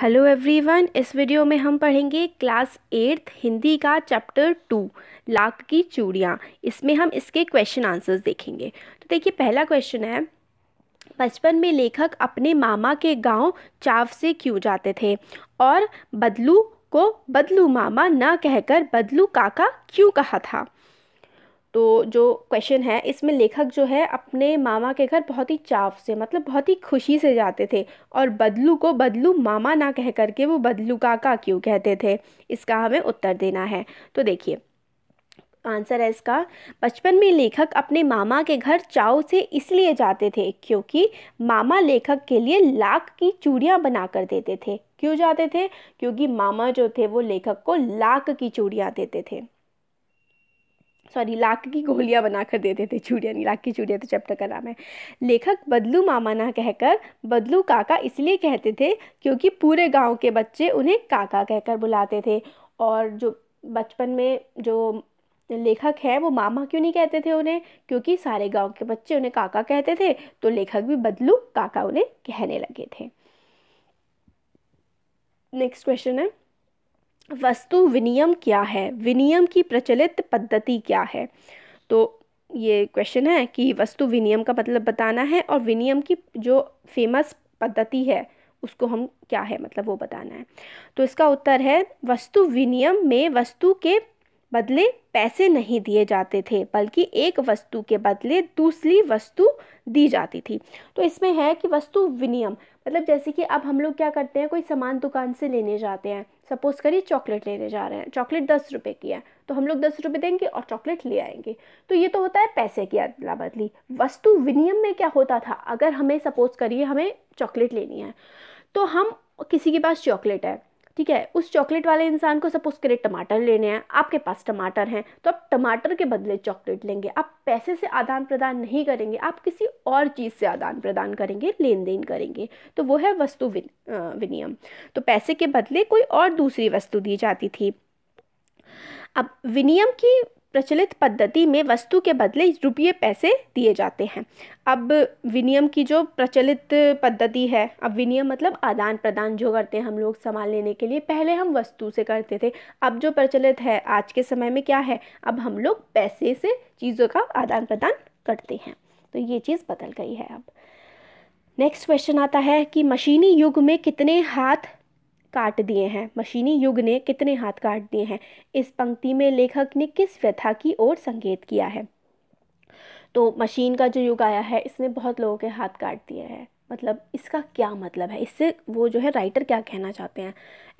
hello everyone इस video में हम पढ़ेंगे क्लास एट्थ हिंदी का चैप्टर टू लाख की चूड़ियाँ इसमें हम इसके क्वेश्चन आंसर्स देखेंगे तो देखिए पहला क्वेश्चन है बचपन में लेखक अपने मामा के गांव चाव से क्यों जाते थे और बदलू को बदलू मामा न कहकर बदलू काका क्यों कहा था तो जो क्वेश्चन है इसमें लेखक जो है अपने मामा के घर बहुत ही चाव से मतलब बहुत ही खुशी से जाते थे और बदलू को बदलू मामा ना कह करके वो बदलू काका क्यों कहते थे इसका हमें उत्तर देना है तो देखिए आंसर है इसका बचपन में लेखक अपने मामा के घर चाव से इसलिए जाते थे क्योंकि मामा लेखक के लिए लाख की चूड़ियाँ बना कर देते थे क्यों जाते थे क्योंकि मामा जो थे वो लेखक को लाख की चूड़ियाँ देते थे सॉरी लाख की गोलियां बनाकर देते थे चूड़िया नहीं लाख की चूड़िया तो चैप्टर का नाम है लेखक बदलू मामा ना कहकर बदलू काका इसलिए कहते थे क्योंकि पूरे गांव के बच्चे उन्हें काका कहकर बुलाते थे और जो बचपन में जो लेखक है वो मामा क्यों नहीं कहते थे उन्हें क्योंकि सारे गांव के बच्चे उन्हें काका कहते थे तो लेखक भी बदलू काका उन्हें कहने लगे थे नेक्स्ट क्वेश्चन है वस्तु विनियम क्या है विनियम की प्रचलित पद्धति क्या है तो ये क्वेश्चन है कि वस्तु विनियम का मतलब बताना है और विनियम की जो फेमस पद्धति है उसको हम क्या है मतलब वो बताना है तो इसका उत्तर है वस्तु विनियम में वस्तु के बदले पैसे नहीं दिए जाते थे बल्कि एक वस्तु के बदले दूसरी वस्तु दी जाती थी तो इसमें है कि वस्तु विनियम मतलब जैसे कि अब हम लोग क्या करते हैं कोई सामान दुकान से लेने जाते हैं सपोज़ करिए चॉकलेट लेने जा रहे हैं चॉकलेट दस रुपये की है तो हम लोग दस रुपये देंगे और चॉकलेट ले आएंगे तो ये तो होता है पैसे की अदला बदली वस्तु विनियम में क्या होता था अगर हमें सपोज़ करिए हमें चॉकलेट लेनी है तो हम किसी के पास चॉकलेट है ठीक है उस चॉकलेट वाले इंसान को सपोज करें टमाटर लेने हैं आपके पास टमाटर हैं तो आप टमाटर के बदले चॉकलेट लेंगे आप पैसे से आदान प्रदान नहीं करेंगे आप किसी और चीज़ से आदान प्रदान करेंगे लेन देन करेंगे तो वो है वस्तु विन, विनियम तो पैसे के बदले कोई और दूसरी वस्तु दी जाती थी अब विनियम की प्रचलित पद्धति में वस्तु के बदले रुपये पैसे दिए जाते हैं अब विनियम की जो प्रचलित पद्धति है अब विनियम मतलब आदान प्रदान जो करते हैं हम लोग सामान लेने के लिए पहले हम वस्तु से करते थे अब जो प्रचलित है आज के समय में क्या है अब हम लोग पैसे से चीज़ों का आदान प्रदान करते हैं तो ये चीज़ बदल गई है अब नेक्स्ट क्वेश्चन आता है कि मशीनी युग में कितने हाथ काट दिए हैं मशीनी युग ने कितने हाथ काट दिए हैं इस पंक्ति में लेखक ने किस व्यथा की ओर संकेत किया है तो मशीन का जो युग आया है इसने बहुत लोगों के हाथ काट दिए हैं मतलब इसका क्या मतलब है इससे वो जो है राइटर क्या कहना चाहते हैं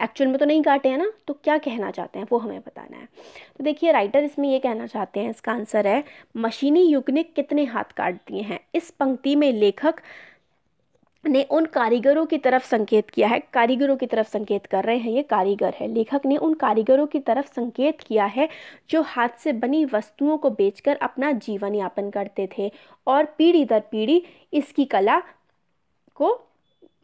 एक्चुअल में तो नहीं काटे हैं ना तो क्या कहना चाहते हैं वो हमें बताना है तो देखिए राइटर इसमें ये कहना चाहते हैं इसका आंसर है मशीनी युग ने कितने हाथ काट दिए हैं इस पंक्ति में लेखक ने उन कारीगरों की तरफ संकेत किया है कारीगरों की तरफ संकेत कर रहे हैं ये कारीगर है लेखक ने उन कारीगरों की तरफ संकेत किया है जो हाथ से बनी वस्तुओं को बेचकर अपना जीवन यापन करते थे और पीढ़ी दर पीढ़ी इसकी कला को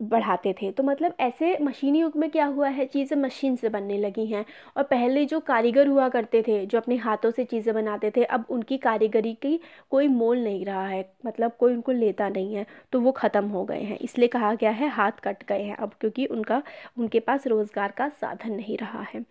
बढ़ाते थे तो मतलब ऐसे मशीनी युग में क्या हुआ है चीज़ें मशीन से बनने लगी हैं और पहले जो कारीगर हुआ करते थे जो अपने हाथों से चीज़ें बनाते थे अब उनकी कारीगरी की कोई मोल नहीं रहा है मतलब कोई उनको लेता नहीं है तो वो ख़त्म हो गए हैं इसलिए कहा गया है हाथ कट गए हैं अब क्योंकि उनका उनके पास रोज़गार का साधन नहीं रहा है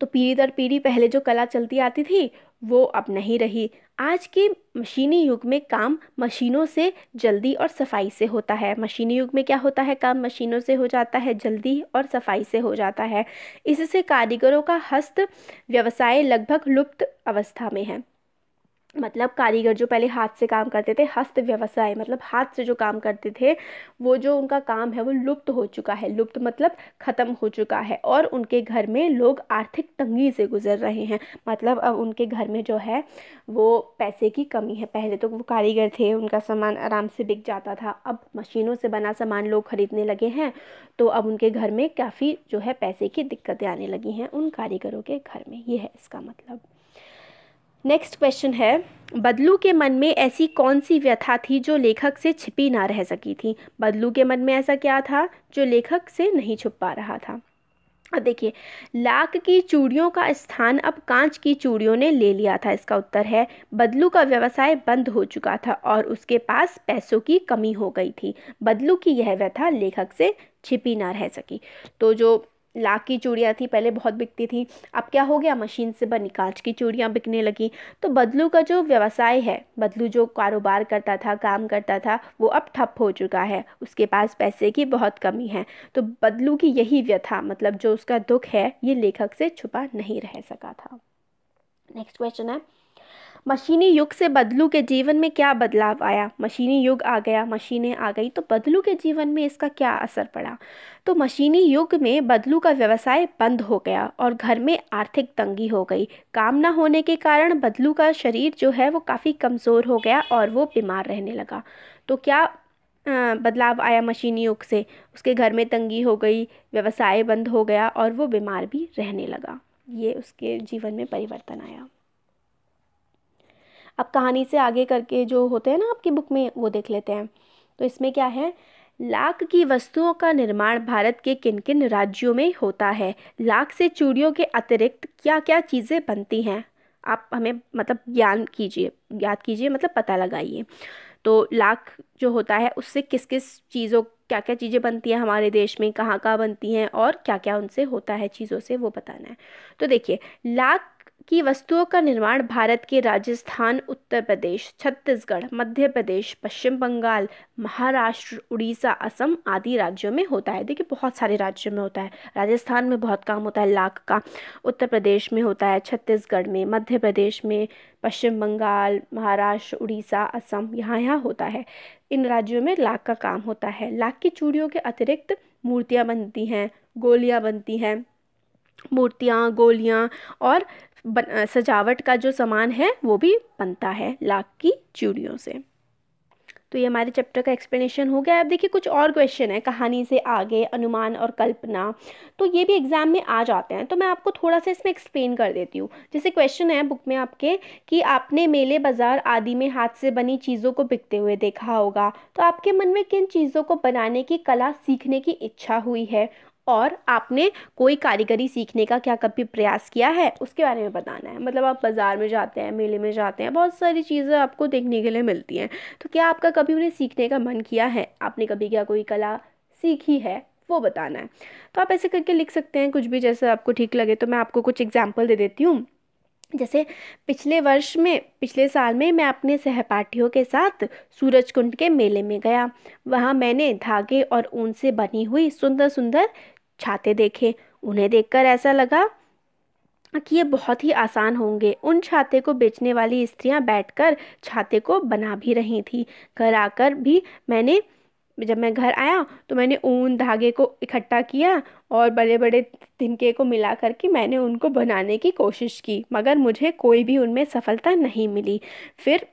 तो पीढ़ी दर पीढ़ी पहले जो कला चलती आती थी वो अब नहीं रही आज के मशीनी युग में काम मशीनों से जल्दी और सफाई से होता है मशीनी युग में क्या होता है काम मशीनों से हो जाता है जल्दी और सफाई से हो जाता है इससे कारीगरों का हस्त व्यवसाय लगभग लुप्त अवस्था में है मतलब कारीगर जो पहले हाथ से काम करते थे हस्त व्यवसाय मतलब हाथ से जो काम करते थे वो जो उनका काम है वो लुप्त हो चुका है लुप्त मतलब ख़त्म हो चुका है और उनके घर में लोग आर्थिक तंगी से गुजर रहे हैं मतलब अब उनके घर में जो है वो पैसे की कमी है पहले तो वो कारीगर थे उनका सामान आराम से बिक जाता था अब मशीनों से बना सामान लोग ख़रीदने लगे हैं तो अब उनके घर में काफ़ी जो है पैसे की दिक्कतें आने लगी हैं उन कारीगरों के घर में ये है इसका मतलब नेक्स्ट क्वेश्चन है बदलू के मन में ऐसी कौन सी व्यथा थी जो लेखक से छिपी ना रह सकी थी बदलू के मन में ऐसा क्या था जो लेखक से नहीं छुप पा रहा था अब देखिए लाख की चूड़ियों का स्थान अब कांच की चूड़ियों ने ले लिया था इसका उत्तर है बदलू का व्यवसाय बंद हो चुका था और उसके पास पैसों की कमी हो गई थी बदलू की यह व्यथा लेखक से छिपी ना रह सकी तो जो लाख की चूड़ियाँ थी पहले बहुत बिकती थी अब क्या हो गया मशीन से बनी कांच की चूड़ियाँ बिकने लगी तो बदलू का जो व्यवसाय है बदलू जो कारोबार करता था काम करता था वो अब ठप हो चुका है उसके पास पैसे की बहुत कमी है तो बदलू की यही व्यथा मतलब जो उसका दुख है ये लेखक से छुपा नहीं रह सका था नेक्स्ट क्वेश्चन है मशीनी युग से बदलू के जीवन में क्या बदलाव आया मशीनी युग आ गया मशीनें आ गई तो बदलू के जीवन में इसका क्या असर पड़ा तो मशीनी युग में बदलू का व्यवसाय बंद हो गया और घर में आर्थिक तंगी हो गई काम ना होने के कारण बदलू का शरीर जो है वो काफ़ी कमज़ोर हो गया और वो बीमार रहने लगा तो क्या बदलाव आया मशीनी युग से उसके घर में तंगी हो गई व्यवसाय बंद हो गया और वो बीमार भी रहने लगा ये उसके जीवन में परिवर्तन आया अब कहानी से आगे करके जो होते हैं ना आपकी बुक में वो देख लेते हैं तो इसमें क्या है लाख की वस्तुओं का निर्माण भारत के किन किन राज्यों में होता है लाख से चूड़ियों के अतिरिक्त क्या क्या चीज़ें बनती हैं आप हमें मतलब ज्ञान कीजिए याद कीजिए मतलब पता लगाइए तो लाख जो होता है उससे किस किस चीज़ों क्या क्या चीज़ें बनती हैं हमारे देश में कहाँ कहाँ बनती हैं और क्या क्या उनसे होता है चीज़ों से वो बताना है तो देखिए लाख की वस्तुओं का निर्माण भारत के राजस्थान उत्तर प्रदेश छत्तीसगढ़ मध्य प्रदेश पश्चिम बंगाल महाराष्ट्र उड़ीसा असम आदि राज्यों में होता है देखिए बहुत सारे राज्यों में होता है राजस्थान में बहुत काम होता है लाख का उत्तर प्रदेश में होता है छत्तीसगढ़ में मध्य प्रदेश में पश्चिम बंगाल महाराष्ट्र उड़ीसा असम यहाँ यहाँ होता है इन राज्यों में लाख का काम होता है लाख की चूड़ियों के अतिरिक्त मूर्तियाँ बनती हैं गोलियाँ बनती हैं मूर्तियाँ गोलियाँ और बन, सजावट का जो सामान है वो भी बनता है लाख की चूड़ियों से तो ये हमारे चैप्टर का एक्सप्लेनेशन हो गया अब देखिए कुछ और क्वेश्चन है कहानी से आगे अनुमान और कल्पना तो ये भी एग्ज़ाम में आ जाते हैं तो मैं आपको थोड़ा सा इसमें एक्सप्लेन कर देती हूँ जैसे क्वेश्चन है बुक में आपके कि आपने मेले बाज़ार आदि में हाथ से बनी चीज़ों को बिकते हुए देखा होगा तो आपके मन में किन चीज़ों को बनाने की कला सीखने की इच्छा हुई है और आपने कोई कारीगरी सीखने का क्या कभी प्रयास किया है उसके बारे में बताना है मतलब आप बाज़ार में जाते हैं मेले में जाते हैं बहुत सारी चीज़ें आपको देखने के लिए मिलती हैं तो क्या आपका कभी उन्हें सीखने का मन किया है आपने कभी क्या कोई कला सीखी है वो बताना है तो आप ऐसे करके लिख सकते हैं कुछ भी जैसे आपको ठीक लगे तो मैं आपको कुछ एग्जाम्पल दे देती हूँ जैसे पिछले वर्ष में पिछले साल में मैं अपने सहपाठियों के साथ सूरजकुंड के मेले में गया वहाँ मैंने धागे और ऊन से बनी हुई सुंदर सुंदर छाते देखे उन्हें देखकर ऐसा लगा कि ये बहुत ही आसान होंगे उन छाते को बेचने वाली स्त्रियां बैठकर छाते को बना भी रही थी घर आकर भी मैंने जब मैं घर आया तो मैंने ऊन धागे को इकट्ठा किया और बड़े बड़े तिनके को मिला करके मैंने उनको बनाने की कोशिश की मगर मुझे कोई भी उनमें सफलता नहीं मिली फिर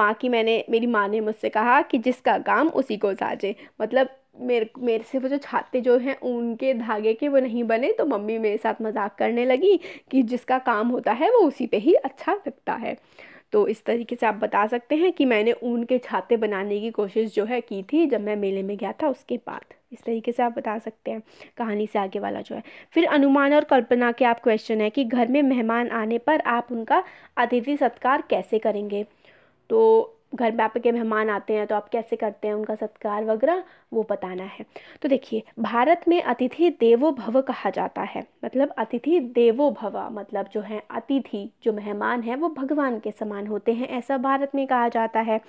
माँ की मैंने मेरी माँ ने मुझसे कहा कि जिसका काम उसी को साजे मतलब मेरे मेरे से वो जो छाते जो हैं ऊन के धागे के वो नहीं बने तो मम्मी मेरे साथ मजाक करने लगी कि जिसका काम होता है वो उसी पे ही अच्छा लगता है तो इस तरीके से आप बता सकते हैं कि मैंने ऊन के छाते बनाने की कोशिश जो है की थी जब मैं मेले में गया था उसके बाद इस तरीके से आप बता सकते हैं कहानी से आगे वाला जो है फिर अनुमान और कल्पना के आप क्वेश्चन है कि घर में मेहमान आने पर आप उनका अतिथि सत्कार कैसे करेंगे तो घर में आपके मेहमान आते हैं तो आप कैसे करते हैं उनका सत्कार वगैरह वो बताना है तो देखिए भारत में अतिथि देवो भव कहा जाता है मतलब अतिथि देवो भव मतलब जो है अतिथि जो मेहमान है वो भगवान के समान होते हैं ऐसा भारत में कहा जाता है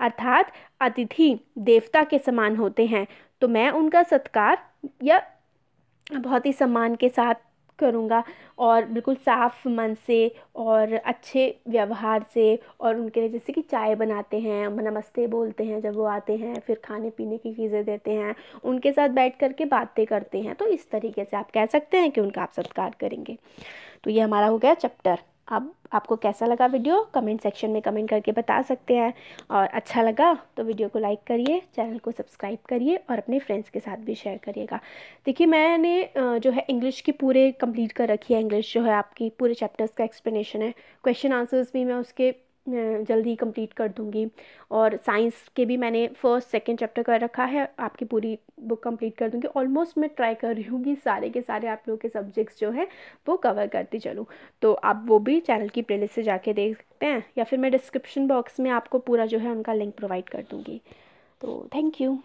अर्थात अतिथि देवता के समान होते हैं तो मैं उनका सत्कार या बहुत ही सम्मान के साथ करूँगा और बिल्कुल साफ़ मन से और अच्छे व्यवहार से और उनके लिए जैसे कि चाय बनाते हैं नमस्ते बोलते हैं जब वो आते हैं फिर खाने पीने की चीज़ें देते हैं उनके साथ बैठ कर के बातें करते हैं तो इस तरीके से आप कह सकते हैं कि उनका आप सत्कार करेंगे तो ये हमारा हो गया चैप्टर आप आपको कैसा लगा वीडियो कमेंट सेक्शन में कमेंट करके बता सकते हैं और अच्छा लगा तो वीडियो को लाइक करिए चैनल को सब्सक्राइब करिए और अपने फ्रेंड्स के साथ भी शेयर करिएगा देखिए मैंने जो है इंग्लिश की पूरे कंप्लीट कर रखी है इंग्लिश जो है आपकी पूरे चैप्टर्स का एक्सप्लेनेशन है क्वेश्चन आंसर्स भी मैं उसके जल्दी कंप्लीट कर दूँगी और साइंस के भी मैंने फ़र्स्ट सेकंड चैप्टर कर रखा है आपकी पूरी बुक कंप्लीट कर दूँगी ऑलमोस्ट मैं ट्राई कर रही हूँ कि सारे के सारे आप लोगों के सब्जेक्ट्स जो हैं वो कवर करती चलूँ तो आप वो भी चैनल की प्लेलिस्ट से जाके देख सकते हैं या फिर मैं डिस्क्रिप्शन बॉक्स में आपको पूरा जो है उनका लिंक प्रोवाइड कर दूँगी तो थैंक यू